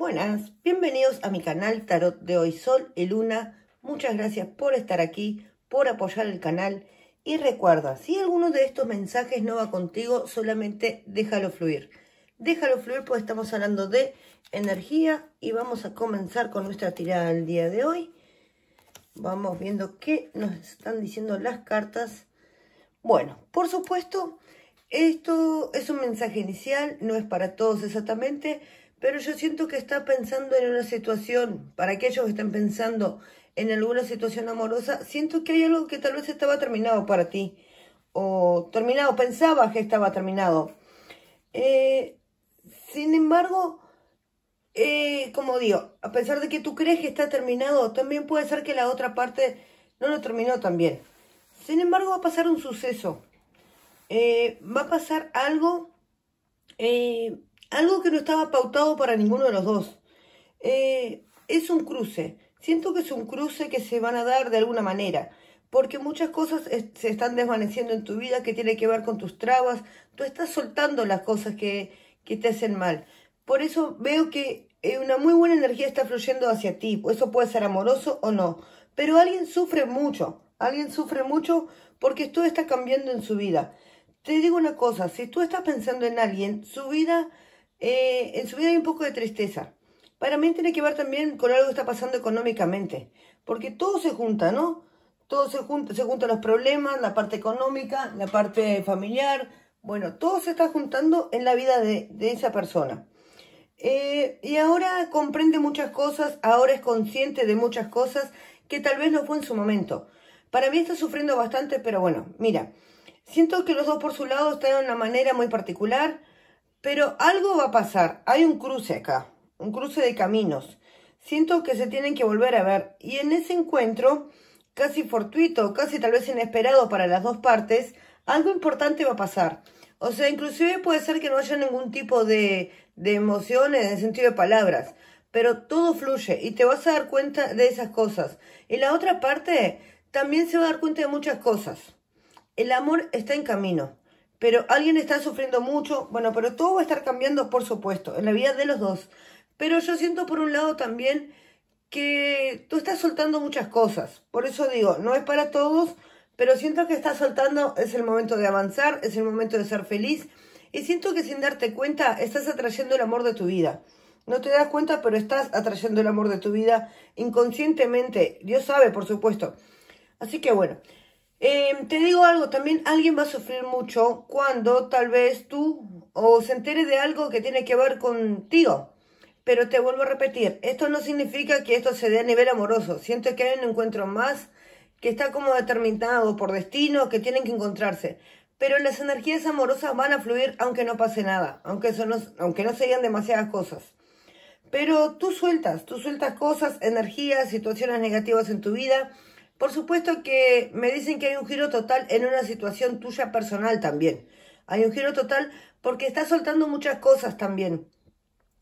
Buenas, bienvenidos a mi canal Tarot de Hoy Sol y Luna. Muchas gracias por estar aquí, por apoyar el canal. Y recuerda, si alguno de estos mensajes no va contigo, solamente déjalo fluir. Déjalo fluir porque estamos hablando de energía y vamos a comenzar con nuestra tirada del día de hoy. Vamos viendo qué nos están diciendo las cartas. Bueno, por supuesto, esto es un mensaje inicial, no es para todos exactamente, pero yo siento que está pensando en una situación, para aquellos que están pensando en alguna situación amorosa, siento que hay algo que tal vez estaba terminado para ti, o terminado, pensabas que estaba terminado. Eh, sin embargo, eh, como digo, a pesar de que tú crees que está terminado, también puede ser que la otra parte no lo terminó también. Sin embargo, va a pasar un suceso. Eh, va a pasar algo algo que no estaba pautado para ninguno de los dos. Eh, es un cruce. Siento que es un cruce que se van a dar de alguna manera, porque muchas cosas se están desvaneciendo en tu vida que tiene que ver con tus trabas. Tú estás soltando las cosas que, que te hacen mal. Por eso veo que eh, una muy buena energía está fluyendo hacia ti. Eso puede ser amoroso o no. Pero alguien sufre mucho. Alguien sufre mucho porque todo está cambiando en su vida. Te digo una cosa, si tú estás pensando en alguien, su vida eh, en su vida hay un poco de tristeza. Para mí tiene que ver también con algo que está pasando económicamente, porque todo se junta, ¿no? Todo se junta, se juntan los problemas, la parte económica, la parte familiar, bueno, todo se está juntando en la vida de, esa persona. Eh, y ahora comprende muchas cosas, ahora es consciente de muchas cosas que tal vez no fue en su momento. Para mí está sufriendo bastante, pero bueno, mira, siento que los dos por su lado están de una manera muy particular, pero algo va a pasar. Hay un cruce acá, un cruce de caminos. Siento que se tienen que volver a ver. Y en ese encuentro, casi fortuito, casi tal vez inesperado para las dos partes, algo importante va a pasar. O sea, inclusive puede ser que no haya ningún tipo de, de emociones en sentido de palabras. Pero todo fluye y te vas a dar cuenta de esas cosas. Y la otra parte también se va a dar cuenta de muchas cosas. El amor está en camino pero alguien está sufriendo mucho, bueno, pero todo va a estar cambiando, por supuesto, en la vida de los dos. Pero yo siento por un lado también que tú estás soltando muchas cosas, por eso digo, no es para todos, pero siento que estás soltando, es el momento de avanzar, es el momento de ser feliz, y siento que sin darte cuenta estás atrayendo el amor de tu vida. No te das cuenta, pero estás atrayendo el amor de tu vida inconscientemente. Dios sabe, por supuesto. Así que bueno, Em, te digo algo, también alguien va a sufrir mucho cuando tal vez tú o se entere de algo que tiene que ver contigo. Pero te vuelvo a repetir, esto no significa que esto se dé a nivel amoroso. Siento que hay un encuentro más que está como determinado por destino, que tienen que encontrarse. Pero las energías amorosas van a fluir aunque no pase nada, aunque, no, aunque no se digan demasiadas cosas. Pero tú sueltas, tú sueltas cosas, energías, situaciones negativas en tu vida por supuesto que me dicen que hay un giro total en una situación tuya personal también. Hay un giro total porque estás soltando muchas cosas también.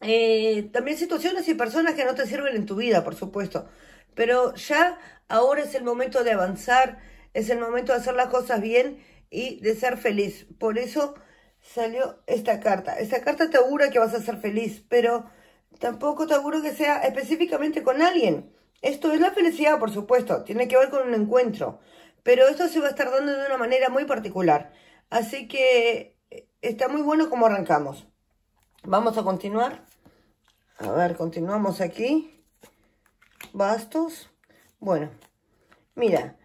Eh, también situaciones y personas que no te sirven en tu vida, por supuesto. Pero ya ahora es el momento de avanzar, es el momento de hacer las cosas bien y de ser feliz. Por eso salió esta carta. Esta carta te augura que vas a ser feliz, pero tampoco te auguro que sea específicamente con alguien. Esto es la felicidad, por supuesto, tiene que ver con un encuentro, pero esto se va a estar dando de una manera muy particular. Así que eh, está muy bueno como arrancamos. Vamos a continuar. A ver, continuamos aquí. Bastos. Bueno, mira,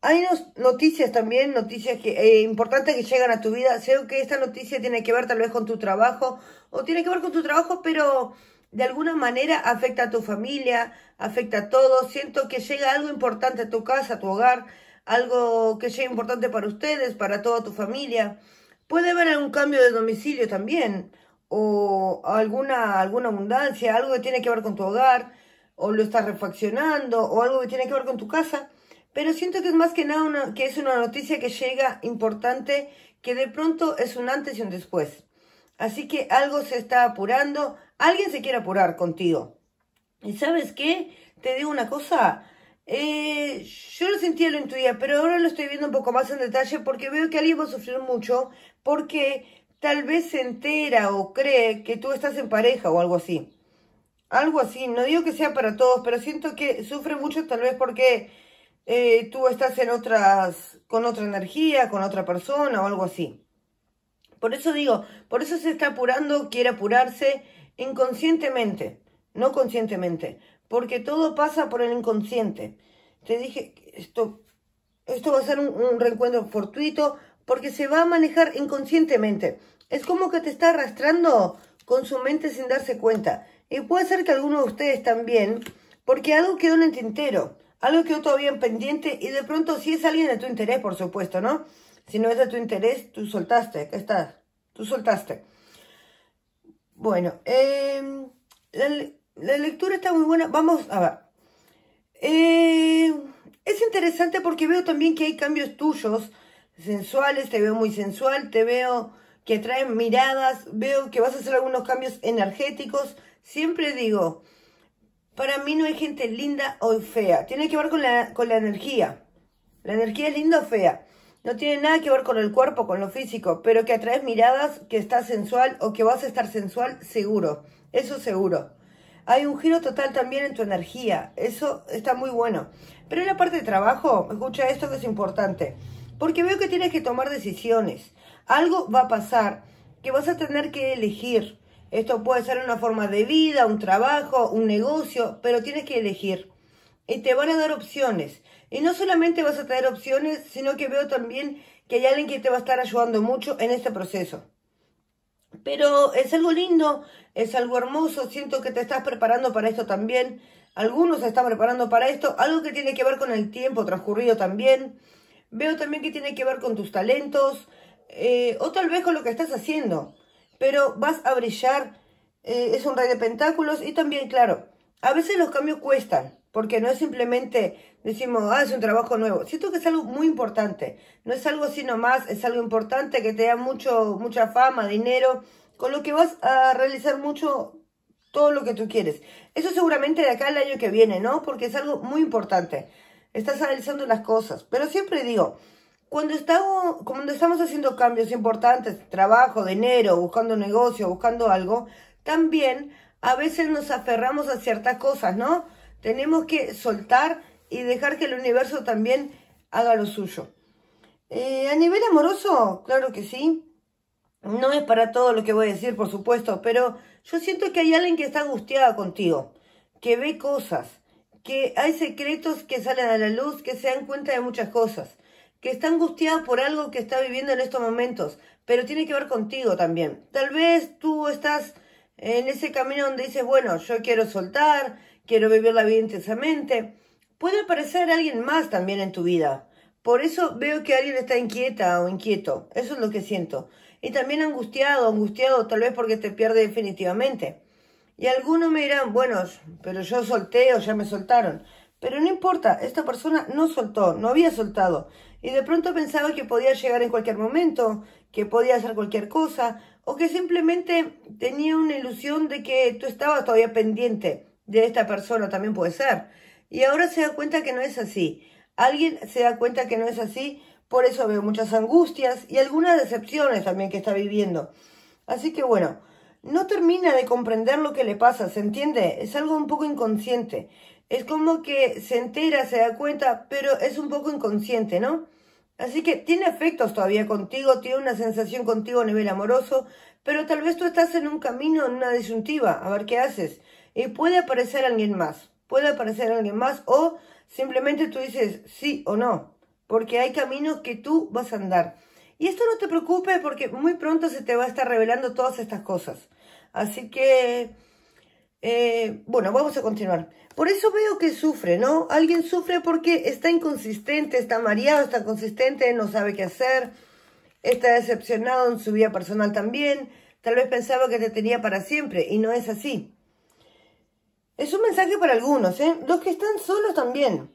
hay noticias también, noticias que, eh, importantes que llegan a tu vida. Sé que esta noticia tiene que ver tal vez con tu trabajo, o tiene que ver con tu trabajo, pero de alguna manera afecta a tu familia, afecta a todos. Siento que llega algo importante a tu casa, a tu hogar, algo que sea importante para ustedes, para toda tu familia. Puede haber algún cambio de domicilio también, o alguna, alguna abundancia, algo que tiene que ver con tu hogar, o lo estás refaccionando, o algo que tiene que ver con tu casa. Pero siento que es más que nada que es una noticia que llega importante, que de pronto es un antes y un después. Así que algo se está apurando, Alguien se quiere apurar contigo. ¿Y sabes qué? Te digo una cosa. Eh, yo lo sentía, lo intuía, pero ahora lo estoy viendo un poco más en detalle porque veo que alguien va a sufrir mucho porque tal vez se entera o cree que tú estás en pareja o algo así. Algo así, no digo que sea para todos, pero siento que sufre mucho tal vez porque eh, tú estás en otras, con otra energía, con otra persona o algo así. Por eso digo, por eso se está apurando, quiere apurarse Inconscientemente, no conscientemente, porque todo pasa por el inconsciente. Te dije, esto, esto va a ser un, reencuentro fortuito porque se va a manejar inconscientemente. Es como que te está arrastrando con su mente sin darse cuenta. Y puede ser que alguno de ustedes también, porque algo quedó en el tintero, algo quedó todavía en pendiente y de pronto si es alguien de tu interés, por supuesto, ¿no? Si no es de tu interés, tú soltaste, ¿qué está, tú soltaste. Bueno, em, la, lectura está muy buena. Vamos a ver. Eh, es interesante porque veo también que hay cambios tuyos, sensuales, te veo muy sensual, te veo que atraen miradas, veo que vas a hacer algunos cambios energéticos. Siempre digo, para mí no hay gente linda o fea, tiene que ver con la, con la energía. La energía es linda o fea. No tiene nada que ver con el cuerpo, con lo físico, pero que atraes miradas, que estás sensual o que vas a estar sensual, seguro. Eso seguro. Hay un giro total también en tu energía. Eso está muy bueno. Pero en la parte de trabajo, escucha esto que es importante. Porque veo que tienes que tomar decisiones. Algo va a pasar que vas a tener que elegir. Esto puede ser una forma de vida, un trabajo, un negocio, pero tienes que elegir. Y te van a dar opciones. Y no solamente vas a traer opciones, sino que veo también que hay alguien que te va a estar ayudando mucho en este proceso. Pero es algo lindo, es algo hermoso, siento que te estás preparando para esto también. Algunos se están preparando para esto, algo que tiene que ver con el tiempo transcurrido también. Veo también que tiene que ver con tus talentos, eh, o tal vez con lo que estás haciendo. Pero vas a brillar, eh, es un rey de pentáculos y también, claro, a veces los cambios cuestan, porque no es simplemente Decimos, ah, es un trabajo nuevo. Siento que es algo muy importante. No es algo así nomás, es algo importante que te da mucho, mucha fama, dinero, con lo que vas a realizar mucho todo lo que tú quieres. Eso seguramente de acá al año que viene, ¿no? Porque es algo muy importante. Estás analizando las cosas. Pero siempre digo, cuando estamos, cuando estamos haciendo cambios importantes, trabajo, dinero, buscando negocio, buscando algo, también a veces nos aferramos a ciertas cosas, ¿no? Tenemos que soltar y dejar que el universo también haga lo suyo. Eh, a nivel amoroso, claro que sí. No es para todo lo que voy a decir, por supuesto, pero yo siento que hay alguien que está angustiada contigo, que ve cosas, que hay secretos que salen a la luz, que se dan cuenta de muchas cosas, que está angustiada por algo que está viviendo en estos momentos, pero tiene que ver contigo también. Tal vez tú estás en ese camino donde dices, bueno, yo quiero soltar, quiero vivir la vida intensamente, Puede aparecer alguien más también en tu vida. Por eso veo que alguien está inquieta o inquieto. Eso es lo que siento. Y también angustiado, angustiado, tal vez porque te pierde definitivamente. Y algunos me dirán, bueno, pero yo solté o ya me soltaron. Pero no importa, esta persona no soltó, no había soltado. Y de pronto pensaba que podía llegar en cualquier momento, que podía hacer cualquier cosa, o que simplemente tenía una ilusión de que tú estabas todavía pendiente de esta persona, también puede ser. Y ahora se da cuenta que no es así. Alguien se da cuenta que no es así, por eso veo muchas angustias y algunas decepciones también que está viviendo. Así que bueno, no termina de comprender lo que le pasa, ¿se entiende? Es algo un poco inconsciente. Es como que se entera, se da cuenta, pero es un poco inconsciente, ¿no? Así que tiene efectos todavía contigo, tiene una sensación contigo a nivel amoroso, pero tal vez tú estás en un camino, en una disyuntiva, a ver qué haces. Y puede aparecer alguien más puede aparecer alguien más o simplemente tú dices sí o no, porque hay caminos que tú vas a andar. Y esto no te preocupes porque muy pronto se te va a estar revelando todas estas cosas. Así que, eh, bueno, vamos a continuar. Por eso veo que sufre, ¿no? Alguien sufre porque está inconsistente, está mareado, está consistente, no sabe qué hacer, está decepcionado en su vida personal también. Tal vez pensaba que te tenía para siempre y no es así. Es un mensaje para algunos, ¿eh? Los que están solos también.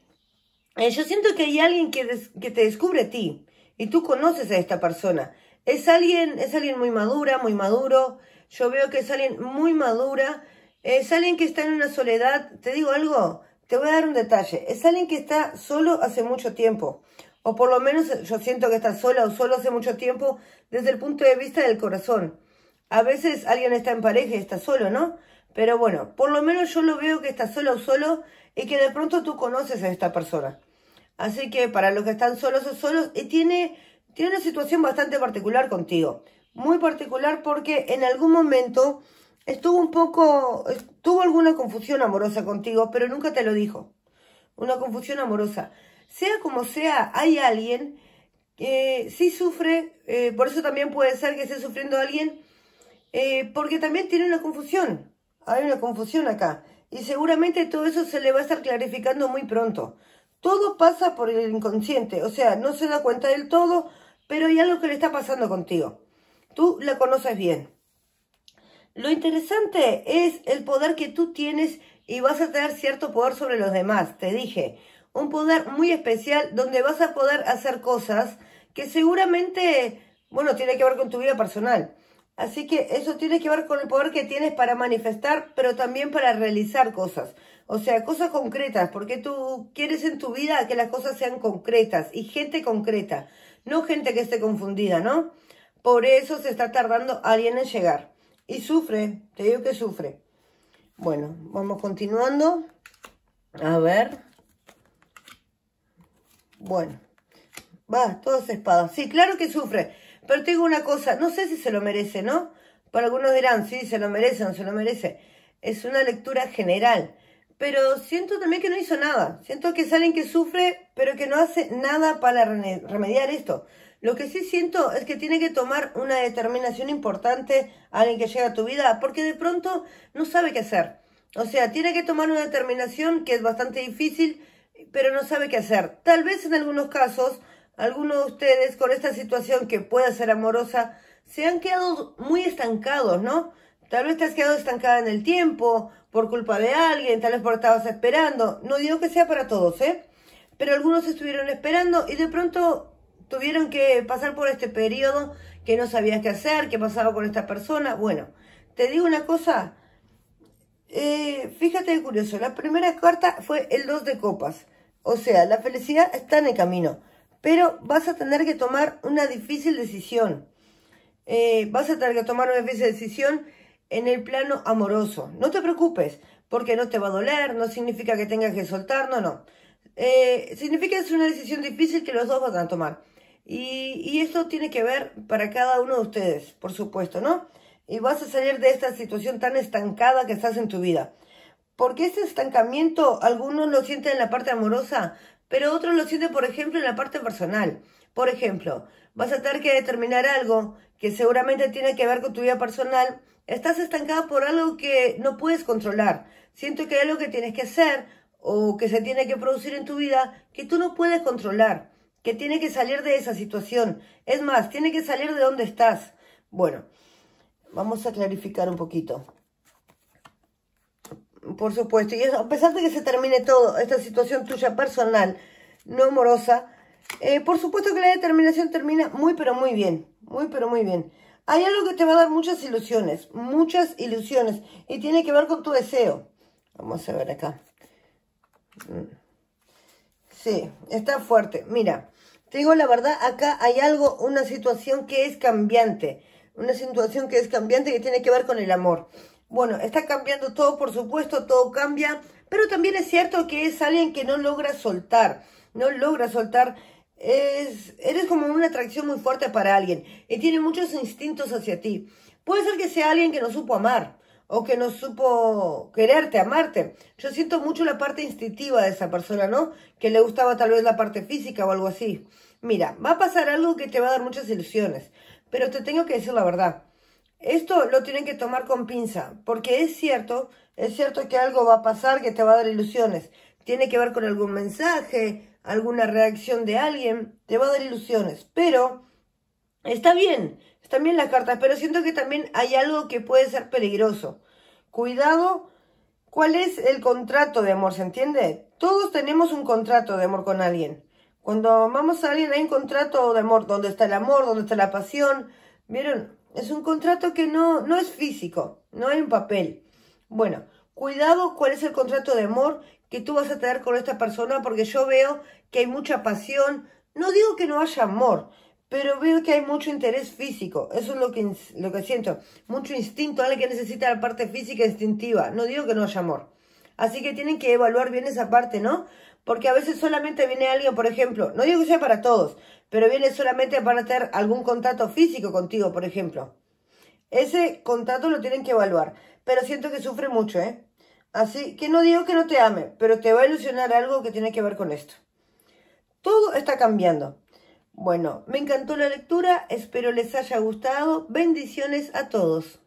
Eh, yo siento que hay alguien que, que te descubre a ti y tú conoces a esta persona. Es alguien, es alguien muy madura, muy maduro. Yo veo que es alguien muy madura. Es alguien que está en una soledad. Te digo algo, te voy a dar un detalle. Es alguien que está solo hace mucho tiempo. O por lo menos yo siento que está sola o solo hace mucho tiempo desde el punto de vista del corazón. A veces alguien está en pareja y está solo, ¿no? Pero bueno, por lo menos yo lo veo que está solo o solo y que de pronto tú conoces a esta persona. Así que para los que están solos o solos, y tiene, tiene una situación bastante particular contigo. Muy particular porque en algún momento estuvo un poco, tuvo alguna confusión amorosa contigo, pero nunca te lo dijo. Una confusión amorosa. Sea como sea, hay alguien que sí sufre, eh, por eso también puede ser que esté sufriendo alguien, eh, porque también tiene una confusión. Hay una confusión acá. Y seguramente todo eso se le va a estar clarificando muy pronto. Todo pasa por el inconsciente, o sea, no se da cuenta del todo, pero hay algo que le está pasando contigo. Tú la conoces bien. Lo interesante es el poder que tú tienes y vas a tener cierto poder sobre los demás, te dije. Un poder muy especial donde vas a poder hacer cosas que seguramente, bueno, tiene que ver con tu vida personal. Así que eso tiene que ver con el poder que tienes para manifestar, pero también para realizar cosas. O sea, cosas concretas, porque tú quieres en tu vida que las cosas sean concretas y gente concreta, no gente que esté confundida, ¿no? Por eso se está tardando alguien en llegar. Y sufre, te digo que sufre. Bueno, vamos continuando. A ver. Bueno. Va, todas espadas. Sí, claro que sufre. Pero digo una cosa, no sé si se lo merece, ¿no? Para algunos dirán, sí, se lo merece, no se lo merece. Es una lectura general. Pero siento también que no hizo nada. Siento que es alguien que sufre, pero que no hace nada para remediar esto. Lo que sí siento es que tiene que tomar una determinación importante alguien que llega a tu vida, porque de pronto no sabe qué hacer. O sea, tiene que tomar una determinación que es bastante difícil, pero no sabe qué hacer. Tal vez en algunos casos algunos de ustedes con esta situación que pueda ser amorosa se han quedado muy estancados, ¿no? Tal vez te has quedado estancada en el tiempo por culpa de alguien, tal vez porque estabas esperando. No digo que sea para todos, ¿eh? Pero algunos estuvieron esperando y de pronto tuvieron que pasar por este periodo que no sabías qué hacer, qué pasaba con esta persona. Bueno, te digo una cosa. Eh, fíjate curioso, la primera carta fue el 2 de copas. O sea, la felicidad está en el camino pero vas a tener que tomar una difícil decisión. Eh, vas a tener que tomar una difícil decisión en el plano amoroso. No te preocupes, porque no te va a doler, no significa que tengas que soltar, no, no. Eh, significa que es una decisión difícil que los dos van a tomar. Y, y esto tiene que ver para cada uno de ustedes, por supuesto, ¿no? Y vas a salir de esta situación tan estancada que estás en tu vida. Porque este estancamiento algunos lo sienten en la parte amorosa, pero otro lo siente, por ejemplo, en la parte personal. Por ejemplo, vas a tener que determinar algo que seguramente tiene que ver con tu vida personal. Estás estancada por algo que no puedes controlar. Siento que hay algo que tienes que hacer o que se tiene que producir en tu vida que tú no puedes controlar, que tiene que salir de esa situación. Es más, tiene que salir de donde estás. Bueno, vamos a clarificar un poquito por supuesto. Y a pesar de que se termine todo, esta situación tuya personal, no amorosa, eh, por supuesto que la determinación termina muy, pero muy bien. Muy, pero muy bien. Hay algo que te va a dar muchas ilusiones, muchas ilusiones. Y tiene que ver con tu deseo. Vamos a ver acá. Mm. Sí, está fuerte. Mira, te digo la verdad, acá hay algo, una situación que es cambiante. Una situación que es cambiante que tiene que ver con el amor. Bueno, está cambiando todo, por supuesto, todo cambia, pero también es cierto que es alguien que no logra soltar, no logra soltar. Es, eres como una atracción muy fuerte para alguien y tiene muchos instintos hacia ti. Puede ser que sea alguien que no supo amar o que no supo quererte, amarte. Yo siento mucho la parte instintiva de esa persona, ¿no? Que le gustaba tal vez la parte física o algo así. Mira, va a pasar algo que te va a dar muchas ilusiones, pero te tengo que decir la verdad. Esto lo tienen que tomar con pinza, porque es cierto, es cierto que algo va a pasar que te va a dar ilusiones. Tiene que ver con algún mensaje, alguna reacción de alguien, te va a dar ilusiones. Pero está bien, están bien las cartas, pero siento que también hay algo que puede ser peligroso. Cuidado, ¿cuál es el contrato de amor? ¿Se entiende? Todos tenemos un contrato de amor con alguien. Cuando vamos a alguien hay un contrato de amor, donde está el amor, donde está la pasión. ¿Vieron? Es un contrato que no, no es físico, no hay un papel. Bueno, cuidado cuál es el contrato de amor que tú vas a tener con esta persona, porque yo veo que hay mucha pasión. No digo que no haya amor, pero veo que hay mucho interés físico. Eso es lo que, lo que siento. Mucho instinto, alguien que necesita la parte física instintiva. No digo que no haya amor. Así que tienen que evaluar bien esa parte, ¿no? Porque a veces solamente viene alguien, por ejemplo, no digo que sea para todos, pero viene solamente para tener algún contacto físico contigo, por ejemplo. Ese contacto lo tienen que evaluar, pero siento que sufre mucho, ¿eh? Así que no digo que no te ame, pero te va a ilusionar algo que tiene que ver con esto. Todo está cambiando. Bueno, me encantó la lectura, espero les haya gustado. Bendiciones a todos.